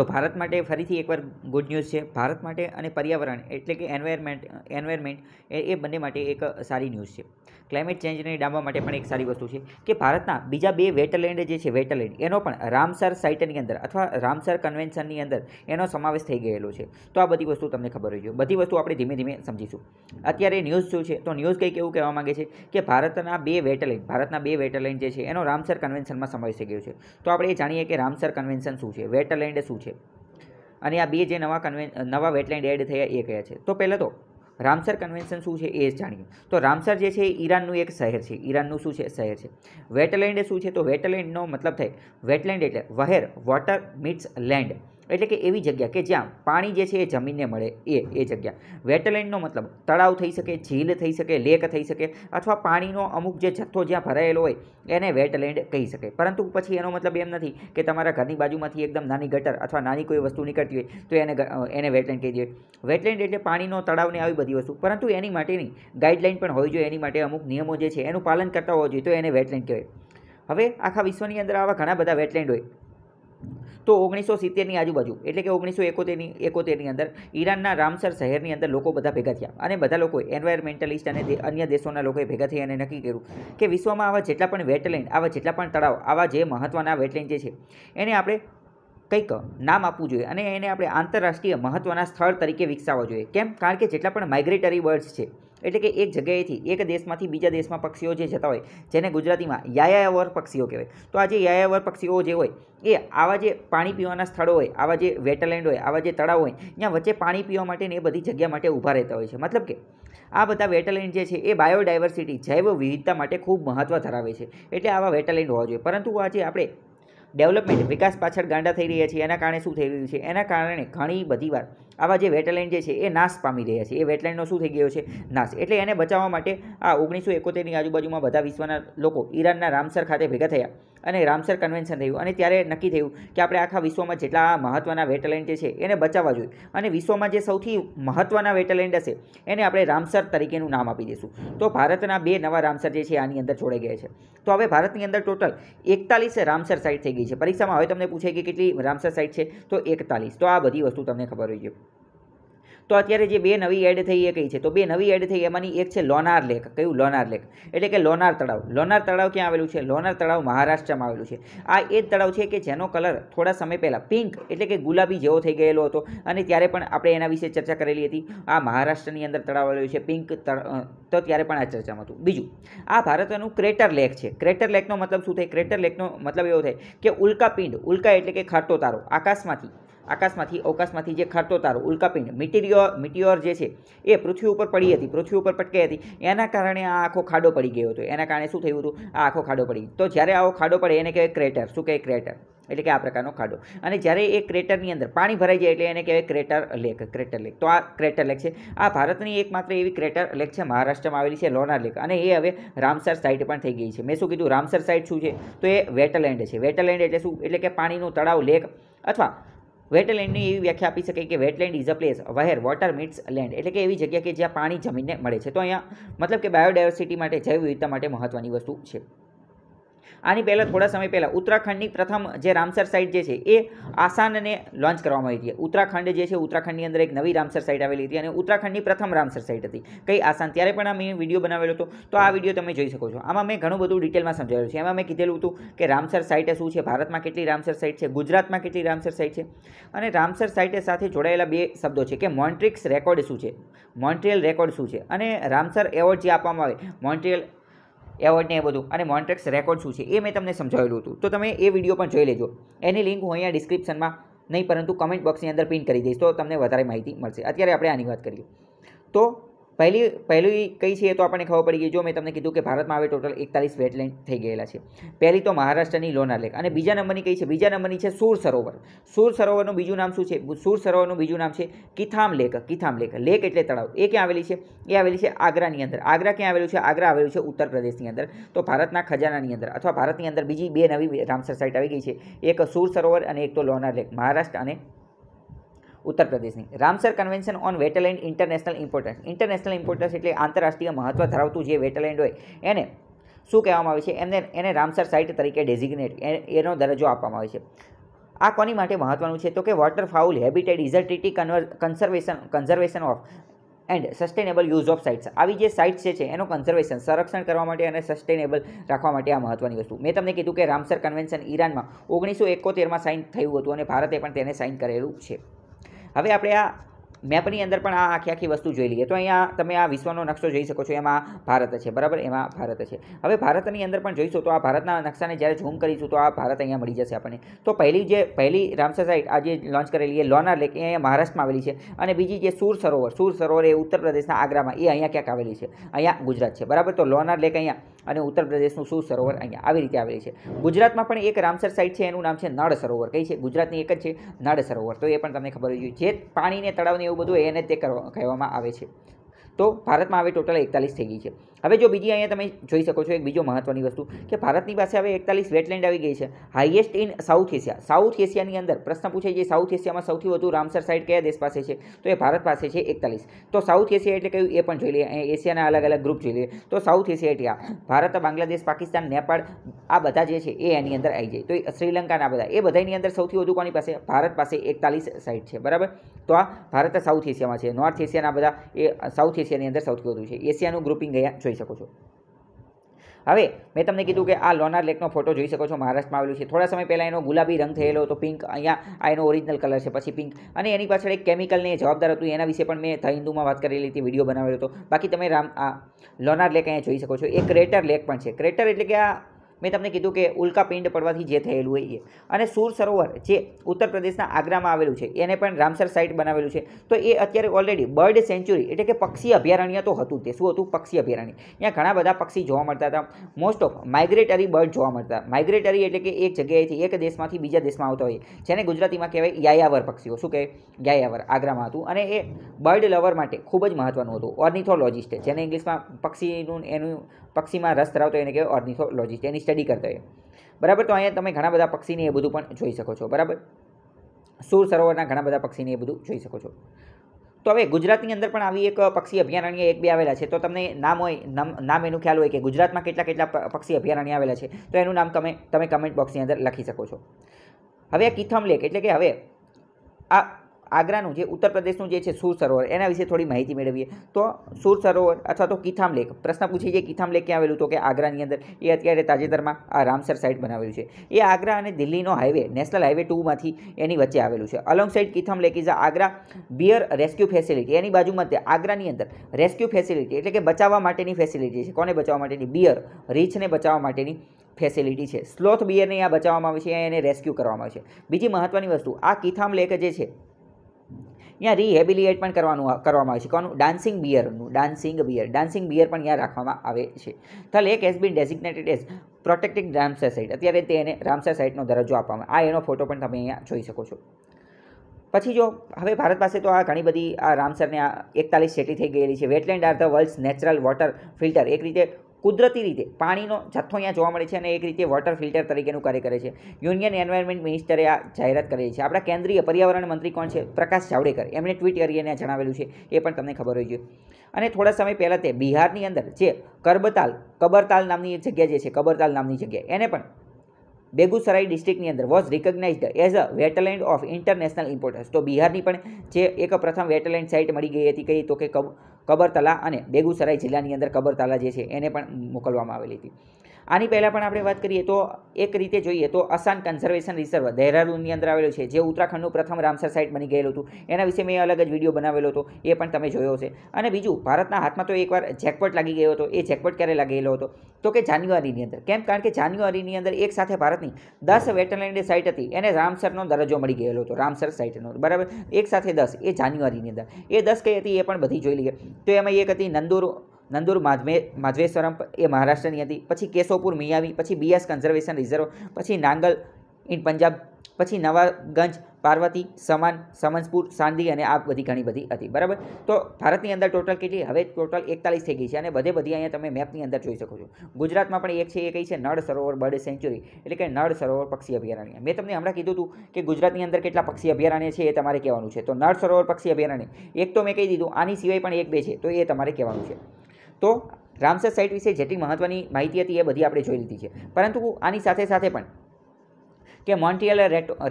તો ભારત માટે ફરીથી એકવાર ગુડ ન્યૂઝ છે ભારત માટે અને પર્યાવરણ એટલે કે એન્વાયરમેન્ટ એન્વાયરમેન્ટ એ બંને માટે એક સારી ન્યૂઝ છે ક્લાઇમેટ ચેન્જને ડામવા માટે પણ એક સારી વસ્તુ છે કે ભારતના બીજા બે વેટલેન્ડ જે છે વેટલેન્ડ એનો પણ રામસર સાઇટની અંદર અથવા રામસર કન્વેન્શનની અંદર એનો સમાવેશ થઈ ગયેલો છે તો આ બધી વસ્તુ તમને ખબર હોય છે બધી વસ્તુ આપણે ધીમે ધીમે સમજીશું અત્યારે ન્યૂઝ શું છે તો ન્યૂઝ કંઈક એવું કહેવા માગે છે કે ભારતના બે વેટલેન્ડ ભારતના બે વેટલેન્ડ જે છે એનો રામસર કન્વેન્શનમાં સમાવેશ થઈ ગયો છે તો આપણે એ જાણીએ કે રામસર કન્વેન્શન શું છે વેટલેન્ડ શું છે અને આ બે જે નવા કન્વે નવા વેટલેન્ડ એડ થયા એ કયા છે તો પહેલાં તો રામસર કન્વેન્શન શું છે એ જાણીએ તો રામસર જે છે એ ઈરાનનું એક શહેર છે ઈરાનનું શું છે શહેર છે વેટલેન્ડ શું છે તો વેટલેન્ડનો મતલબ થાય વેટલેન્ડ એટલે વહેર વોટર મીટ્સ લેન્ડ એટલે કે એવી જગ્યા કે જ્યાં પાણી જે છે એ જમીનને મળે એ એ જગ્યા વેટલેન્ડનો મતલબ તળાવ થઈ શકે ઝીલ થઈ શકે લેક થઈ શકે અથવા પાણીનો અમુક જે જથ્થો જ્યાં ભરાયેલો હોય એને વેટલેન્ડ કહી શકે પરંતુ પછી એનો મતલબ એમ નથી કે તમારા ઘરની બાજુમાંથી એકદમ નાની ગટર અથવા નાની કોઈ વસ્તુ નીકળતી હોય તો એને એને વેટલેન્ડ કહી દે વેટલેન્ડ એટલે પાણીનો તળાવને આવી બધી વસ્તુ પરંતુ એની માટેની ગાઈડલાઇન પણ હોવી જોઈએ એની માટે અમુક નિયમો જે છે એનું પાલન કરતા હોવા જોઈએ તો એને વેટલેન્ડ કહેવાય હવે આખા વિશ્વની અંદર આવા ઘણા બધા વેટલેન્ડ હોય તો ઓગણીસો સિત્તેરની આજુબાજુ એટલે કે ઓગણીસો એકોતેરની એકોતેરની અંદર ઈરાનના રામસર શહેરની અંદર લોકો બધા ભેગા થયા અને બધા લોકો એન્વાયરમેન્ટલિસ્ટ અને અન્ય દેશોના લોકોએ ભેગા થઈ અને નક્કી કર્યું કે વિશ્વમાં આવા જેટલા પણ વેટલેન્ડ આવા જેટલા પણ તળાવ આવા જે મહત્ત્વના વેટલેન્ડ જે છે એને આપણે કંઈક નામ આપવું જોઈએ અને એને આપણે આંતરરાષ્ટ્રીય મહત્ત્વના સ્થળ તરીકે વિકસાવવા જોઈએ કેમ કારણ કે જેટલા પણ માઇગ્રેટરી બર્ડ્સ છે એટલે કે એક જગ્યાએથી એક દેશમાંથી બીજા દેશમાં પક્ષીઓ જે જતા હોય જેને ગુજરાતીમાં યાયાવર પક્ષીઓ કહેવાય તો આ જે યાયાવર પક્ષીઓ જે હોય એ આવા જે પાણી પીવાના સ્થળો હોય આવા જે વેટલેન્ડ હોય આવા જે તળાવ હોય ત્યાં વચ્ચે પાણી પીવા માટે ને એ બધી જગ્યા માટે ઊભા રહેતા હોય છે મતલબ કે આ બધા વેટલેન્ડ જે છે એ બાયોડાયવર્સિટી જૈવ વિવિધતા માટે ખૂબ મહત્ત્વ ધરાવે છે એટલે આવા વેટલેન્ડ હોવા જોઈએ પરંતુ આજે આપણે ડેવલપમેન્ટ વિકાસ પાછળ ગાંડા થઈ રહ્યા છે એના કારણે શું થઈ રહ્યું છે એના કારણે ઘણી બધી વાર આવા જે વેટલેન્ડ જે છે એ નાશ પામી રહ્યા છે એ વેટલેન્ડનો શું થઈ ગયો છે નાશ એટલે એને બચાવવા માટે આ ઓગણીસો એકોતેરની આજુબાજુમાં બધા વિશ્વના લોકો ઈરાનના રામસર ખાતે ભેગા થયા અને રામસર કન્વેન્શન થયું અને ત્યારે નક્કી થયું કે આપણે આખા વિશ્વમાં જેટલા મહત્ત્વના વેટલેન્ડ છે એને બચાવવા જોઈએ અને વિશ્વમાં જે સૌથી મહત્ત્વના વેટલેન્ડ હશે એને આપણે રામસર તરીકેનું નામ આપી દઈશું તો ભારતના બે નવા રામસર જે છે આની અંદર જોડાઈ ગયા છે તો હવે ભારતની અંદર ટોટલ એકતાલીસ રામસર સાઇટ થઈ ગઈ છે પરીક્ષામાં હવે તમને પૂછે કે કેટલી રામસર સાઇટ છે તો એકતાલીસ તો આ બધી વસ્તુ તમને ખબર હોય છે તો અત્યારે જે બે નવી એડ થઈ એ કઈ છે તો બે નવી એડ થઈ એમાંની એક છે લોનાર લેક કયું લોનાર લેક એટલે કે લોનાર તળાવ લોનાર તળાવ ક્યાં આવેલું છે લોનાર તળાવ મહારાષ્ટ્રમાં આવેલું છે આ એ જ તળાવ છે કે જેનો કલર થોડા સમય પહેલાં પિંક એટલે કે ગુલાબી જેવો થઈ ગયેલો હતો અને ત્યારે પણ આપણે એના વિશે ચર્ચા કરેલી હતી આ મહારાષ્ટ્રની અંદર તળાવ આવેલું છે પિંક તો ત્યારે પણ આ ચર્ચામાં હતું બીજું આ ભારતનું ક્રેટર લેક છે ક્રેટર લેકનો મતલબ શું થાય ક્રેટર લેકનો મતલબ એવો થાય કે ઉલ્કા પિંડ ઉલ્કા એટલે કે ખાટો તારો આકાશમાંથી આકાશમાંથી અવકાશમાંથી જે ખરતો તારો ઉલ્કાપિંડ મિટીરિયો મિટીઓર જે છે એ પૃથ્વી ઉપર પડી હતી પૃથ્વી ઉપર પટકી હતી એના કારણે આ આખો ખાડો પડી ગયો હતો એના કારણે શું થયું હતું આ આખો ખાડો પડી તો જ્યારે આવો ખાડો પડે એને કહેવાય ક્રેટર શું કહે ક્રેટર એટલે કે આ પ્રકારનો ખાડો અને જ્યારે એ ક્રેટરની અંદર પાણી ભરાઈ જાય એટલે એને કહેવાય ક્રેટર લેક ક્રેટર લેક તો આ ક્રેટર લેક છે આ ભારતની એકમાત્ર એવી ક્રેટર લેક છે મહારાષ્ટ્રમાં આવેલી છે લોનાર લેક અને એ હવે રામસર સાઇટ પણ થઈ ગઈ છે મેં શું કીધું રામસર સાઇટ શું છે તો એ વેટલેન્ડ છે વેટલેન્ડ એટલે શું એટલે કે પાણીનું તળાવ લેક અથવા વેટલેન્ડની એવી વ્યાખ્યા આપી શકાય કે wetland is a place where water meets land એટલે કે એવી જગ્યા કે જ્યાં પાણી જમીનને મળે છે તો અહીંયા મતલબ કે બાયોડાયવર્સિટી માટે જૈવ વિવિધતા માટે મહત્ત્વની વસ્તુ છે આની પહેલાં થોડા સમય પહેલાં ઉત્તરાખંડની પ્રથમ જે રામસર સાઇટ જે છે એ આસાનને લોન્ચ કરવામાં આવી હતી ઉત્તરાખંડ જે છે ઉત્તરાખંડની અંદર એક નવી રામસર સાઇટ આવેલી હતી અને ઉત્તરાખંડની પ્રથમ રામસર સાઇટ હતી કઈ આસાન ત્યારે પણ આ મેં વિડીયો બનાવેલો હતો તો આ વિડીયો તમે જોઈ શકો છો આમાં મેં ઘણું બધું ડિટેલમાં સમજાવેલું છે એમાં મેં કીધેલું હતું કે રામસર સાઇટ શું છે ભારતમાં કેટલી રામસર સાઇટ છે ગુજરાતમાં કેટલી રામસર સાઇટ છે અને રામસર સાઇટ સાથે જોડાયેલા બે શબ્દો છે કે મોન્ટ્રિક્સ રેકોર્ડ શું છે મોન્ટ્રિયલ રેકોર્ડ શું છે અને રામસર એવોર્ડ જે આપવામાં આવે મોન્ટ્રિયલ એવોર્ડ ને એ બધું અને મોન્ટ્રેક્સ રેકોર્ડ શું છે એ મેં તમને સમજાવેલું હતું તો તમે એ વિડીયો પણ જોઈ લેજો એની લિંક હું અહીંયા ડિસ્ક્રિપ્શનમાં નહીં પરંતુ કમેન્ટ બોક્સની અંદર પિન કરી દઈશ તો તમને વધારે માહિતી મળશે અત્યારે આપણે આની વાત કરીએ તો પહેલી પહેલી કઈ છે તો આપણને ખબર પડી ગઈ જો મેં તમને કીધું કે ભારતમાં હવે ટોટલ એકતાલીસ વેટલેન્ડ થઈ ગયેલા છે પહેલી તો મહારાષ્ટ્રની લોનાર લેક અને બીજા નંબરની કઈ છે બીજા નંબરની છે સુર સરોવર સુર સરોવરનું બીજું નામ શું છે સુર સરોવરનું બીજું નામ છે Keetham lake Keetham lake lake એટલે તળાવ એ ક્યાં આવેલી છે એ આવેલી છે આગ્રાની અંદર આગ્રા ક્યાં આવેલું છે આગ્રા આવેલું છે ઉત્તર પ્રદેશની અંદર તો ભારતના ખજાનાની અંદર અથવા ભારતની અંદર બીજી બે નવી રામસર સાઇટ આવી ગઈ છે એક સુર સરોવર અને એક તો લોનાર લેક મહારાષ્ટ્ર અને ઉત્તર પ્રદેશની Ramsar convention on wetland international importance international importance એટલે આંતરરાષ્ટ્રીય મહત્વ ધરાવતું જે વેટલેન્ડ હોય એને શું કહેવામાં આવે છે એમને એને રામસર સાઇટ તરીકે ડેઝિગ્નેટ એનો દરજ્જો આપવામાં આવે છે આ કોની માટે મહત્વનું છે તો કે વોટર ફાઉલ હેબિટેડ ઇઝર્ટિટી conservation conservation of and sustainable use of sites આવી જે સાઇટ્સ છે એનું કન્ઝર્વેશન સંરક્ષણ કરવા માટે અને સસ્ટેનેબલ રાખવા માટે આ મહત્વની વસ્તુ મેં તમને કીધું કે રામસર કન્વેન્શન ઈરાનમાં ઓગણીસો એકોતેરમાં સાઇન થયું હતું અને ભારતે પણ તેને સાઇન કરેલું છે હવે આપણે આ મેપની અંદર પણ આ આખી આખી વસ્તુ જોઈ લઈએ તો અહીંયા તમે આ વિશ્વનો નકશો જોઈ શકો છો એમાં ભારત છે બરાબર એમાં ભારત છે હવે ભારતની અંદર પણ જોઈશું તો આ ભારતના નકશાને જ્યારે ઝૂમ કરીશું તો આ ભારત અહીંયા મળી જશે આપણને તો પહેલી જે પહેલી રામસર સાઇટ આજે લોન્ચ કરેલી એ લોનાર લેક એ અહીંયા મહારાષ્ટ્રમાં આવેલી છે અને બીજી જે સુર સરોવર સુર સરોવર એ ઉત્તર પ્રદેશના આગ્રામાં એ અહીંયા ક્યાંક આવેલી છે અહીંયા ગુજરાત છે બરાબર તો લોનાર લેક અહીંયા અને ઉત્તર પ્રદેશનું શું સરોવર અહીંયા આવી રીતે આવેલી છે ગુજરાતમાં પણ એક રામસર સાઇટ છે એનું નામ છે નળ સરોવર કઈ છે ગુજરાતની એક જ છે નળ સરોવર તો એ પણ તમને ખબર હોય જે પાણીને તળાવને એવું બધું એને તે કરવા કહેવામાં આવે છે તો ભારતમાં હવે ટોટલ એકતાલીસ થઈ ગઈ છે હવે જો બીજી અહીંયા તમે જોઈ શકો છો એક બીજો મહત્ત્વની વસ્તુ કે ભારતની પાસે હવે એકતાલીસ વેટલેન્ડ આવી ગઈ છે highest in South Asia South એશિયાની અંદર પ્રશ્ન પૂછાય છે સાઉથ એશિયામાં સૌથી વધુ રામસર સાઇડ કયા દેશ પાસે છે તો એ ભારત પાસે છે એકતાલીસ તો સાઉથ એશિયા એટલે કયું એ પણ જોઈ લઈએ એશિયાના અલગ અલગ ગ્રુપ જોઈ લઈએ તો સાઉથ એશિયા એટલે ભારત બાંગ્લાદેશ પાકિસ્તાન નેપાળ આ બધા જે છે એ એની અંદર આવી જાય તો શ્રીલંકાના બધા એ બધાની અંદર સૌથી વધુ કોની પાસે ભારત પાસે એકતાલીસ સાઇટ છે બરાબર તો આ ભારત સાઉથ એશિયામાં છે નોર્થ એશિયાના બધા એ સાઉથ એશિયાની અંદર સૌથી વધુ છે એશિયાનું ગ્રુપિંગ અહીંયા જોઈ શકો છો હવે મેં તમને કીધું કે આ લોનાર લેકનો ફોટો જોઈ શકો છો મહારાષ્ટ્રમાં આવેલું છે થોડા સમય પહેલાં એનો ગુલાબી રંગ થયેલો હતો પિંક અહીંયા આ એનો ઓરિજિનલ કલર છે પછી પિંક અને એની પાછળ એક કેમિકલને જવાબદાર હતું એના વિશે પણ મેં ધ હિન્દુમાં વાત કરેલી હતી વિડીયો બનાવેલો હતો બાકી તમે રામ આ લોનાર લેક અહીંયા જોઈ શકો છો એ ક્રેટર લેક પણ છે ક્રેટર એટલે કે આ મેં તમને કીધું કે ઉલ્કાપિંડ પડવાથી જે થયેલું હોય એ અને સુર સરોવર જે ઉત્તર પ્રદેશના આગ્રામાં આવેલું છે એને પણ રામસર સાઇટ બનાવેલું છે તો એ અત્યારે ઓલરેડી બર્ડ સેન્ચ્યુરી એટલે કે પક્ષી અભયારણ્ય તો હતું તે શું હતું પક્ષી અભયારણ્ય ત્યાં ઘણા બધા પક્ષી જોવા મળતા હતા મોસ્ટ ઓફ માઇગ્રેટરી બર્ડ જોવા મળતા માઇગ્રેટરી એટલે કે એક જગ્યાએથી એક દેશમાંથી બીજા દેશમાં આવતા હોય જેને ગુજરાતીમાં કહેવાય યાયાવર પક્ષીઓ શું કહે યાયાવર આગ્રામાં હતું અને એ બર્ડ લવર માટે ખૂબ જ મહત્વનું હતું ઓર્નિથોલોજિસ્ટ જેને ઇંગ્લિશમાં પક્ષીનું એનું પક્ષીમાં રસ ધરાવતો એને કહેવાય ઓર્નિથોલોજિસ્ટ એની સ્ટડી કરતા હોઈએ બરાબર તો અહીંયા તમે ઘણા બધા પક્ષીને એ બધું પણ જોઈ શકો છો બરાબર સૂર સરોવરના ઘણા બધા પક્ષીને એ બધું જોઈ શકો છો તો હવે ગુજરાતની અંદર પણ આવી એક પક્ષી અભયારણ્ય એક બે આવેલા છે તો તમને નામ હોય નામ એનું ખ્યાલ હોય કે ગુજરાતમાં કેટલા કેટલા પક્ષી અભયારણ્ય આવેલા છે તો એનું નામ તમે તમે કમેન્ટ બોક્સની અંદર લખી શકો છો હવે આ કીથમ લેક એટલે કે હવે આ આગ્રાનું જે ઉત્તર પ્રદેશનું જે છે સુર સરોવર એના વિશે થોડી માહિતી મેળવીએ તો સુર સરોવર અથવા તો કિથામ લેક પ્રશ્ન પૂછી છે કિથામ લેક ક્યાં આવેલું તો કે આગ્રાની અંદર એ અત્યારે તાજેતરમાં આ રામસર સાઇટ બનાવેલું છે એ આગ્રા અને દિલ્હીનો હાઈવે નેશનલ હાઈવે ટુમાંથી એની વચ્ચે આવેલું છે alongside Keetham lake is Agra bear rescue facility એની બાજુમાં તે આગ્રાની અંદર રેસ્ક્યુ ફેસિલિટી એટલે કે બચાવવા માટેની ફેસિલિટી છે કોને બચાવવા માટેની બિયર રીછને બચાવવા માટેની ફેસિલિટી છે સ્લોથ બિયરને આ બચાવવામાં આવે છે એને રેસ્ક્યુ કરવામાં આવે છે બીજી મહત્ત્વની વસ્તુ આ કિથામ લેક જે છે ત્યાં રિહેબિલિએટ પણ કરવાનું કરવામાં આવે છે કોનું ડાન્સિંગ બિયરનું ડાન્સિંગ બિયર ડાન્સિંગ બિયર પણ ત્યાં રાખવામાં આવે છે થલ એક has been designated as protecting Ramsar site અત્યારે તેને રામસર સાઇટનો દરજ્જો આપવામાં આ એનો ફોટો પણ તમે અહીંયા જોઈ શકો છો પછી જો હવે ભારત પાસે તો આ ઘણી બધી આ રામસરને આ એકતાલીસ સેટી થઈ ગયેલી છે wetland are the world's natural water filter એક રીતે કુદરતી રીતે પાણીનો જથ્થો અહીંયા જોવા મળે છે અને એક રીતે વોટર ફિલ્ટર તરીકેનું કાર્ય કરે છે યુનિયન એન્વાયરમેન્ટ મિનિસ્ટરે આ જાહેરાત કરી છે આપણા કેન્દ્રીય પર્યાવરણ મંત્રી કોણ છે પ્રકાશ જાવડેકર એમણે ટ્વીટ કરીને જણાવેલું છે એ પણ તમને ખબર હોય છે અને થોડા સમય પહેલાં તે બિહારની અંદર જે કરબતાલ કબરતાલ નામની એક જગ્યા જે છે કબરતાલ નામની જગ્યા એને પણ બેગુસરાઈ ડિસ્ટ્રિક્ટની અંદર was recognized as a wetland of international importance તો બિહારની પણ જે એક પ્રથમ વેટલેન્ડ સાઇટ મળી ગઈ હતી કઈ તો કે કબ કબરતલા અને બેગુસરાય જિલ્લાની અંદર કબરતલા જે છે એને પણ મોકલવામાં આવેલી હતી આની પહેલાં પણ આપણે વાત કરીએ તો એક રીતે જોઈએ તો અસાન કન્ઝર્વેશન રિઝર્વ દહેરાદૂનની અંદર આવેલું છે જે ઉત્તરાખંડનું પ્રથમ રામસર સાઇટ બની ગયેલું હતું એના વિશે મેં અલગ જ વિડીયો બનાવેલો હતો એ પણ તમે જોયો છે અને બીજું ભારતના હાથમાં તો એકવાર જેકપોટ લાગી ગયો હતો એ જેકપોટ ક્યારે લાગેલો હતો તો કે જાન્યુઆરીની અંદર કેમ કારણ કે જાન્યુઆરીની અંદર એક સાથે ભારતની દસ વેટલેન્ડ સાઇટ હતી એને રામસરનો દરજ્જો મળી ગયેલો હતો રામસર સાઇટનો બરાબર એક સાથે દસ એ જાન્યુઆરીની અંદર એ દસ કઈ હતી એ પણ બધી જોઈ લઈએ તો એમાં એક હતી નંદુર નંદુર માધવે માધવેશ્વરમ એ મહારાષ્ટ્રની હતી પછી કેશવપુર મિયાવી પછી બીએસ કન્ઝર્વેશન રિઝર્વ પછી નાંગલ ઇન પંજાબ પછી નવાગંજ પાર્વતી સમાન સમંજપુર સાંદી અને આ બધી ઘણી બધી હતી બરાબર તો ભારતની અંદર ટોટલ કેટલી હવે ટોટલ એકતાલીસ થઈ ગઈ છે અને બધે બધી અહીંયા તમે મેપની અંદર જોઈ શકો છો ગુજરાતમાં પણ એક છે એ કઈ છે નળ સરોવર બર્ડ સેન્ચ્યુરી એટલે કે નળ સરોવર પક્ષી અભયારણ્ય મેં તમને હમણાં કીધું હતું કે ગુજરાતની અંદર કેટલા પક્ષી અભયારણ્ય છે એ તમારે કહેવાનું છે તો નળ સરોવર પક્ષી અભયારણ્ય એક તો મેં કહી દીધું આની સિવાય પણ એક બે છે તો એ તમારે કહેવાનું છે તો રામસર સાઇટ વિશે જેટલી મહત્ત્વની માહિતી હતી એ બધી આપણે જોઈ લીધી છે પરંતુ આની સાથે સાથે પણ કે મોન્ટ્રિયલ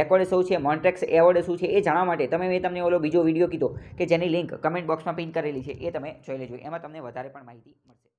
રેકોર્ડ શું છે મોન્ટ્રેક્સ એવોર્ડ શું છે એ જાણવા માટે તમે મેં તમને ઓલો બીજો વિડીયો કીધો કે જેની લિંક કમેન્ટ બોક્સમાં પિન કરેલી છે એ તમે જોઈ લેજો એમાં તમને વધારે પણ માહિતી મળશે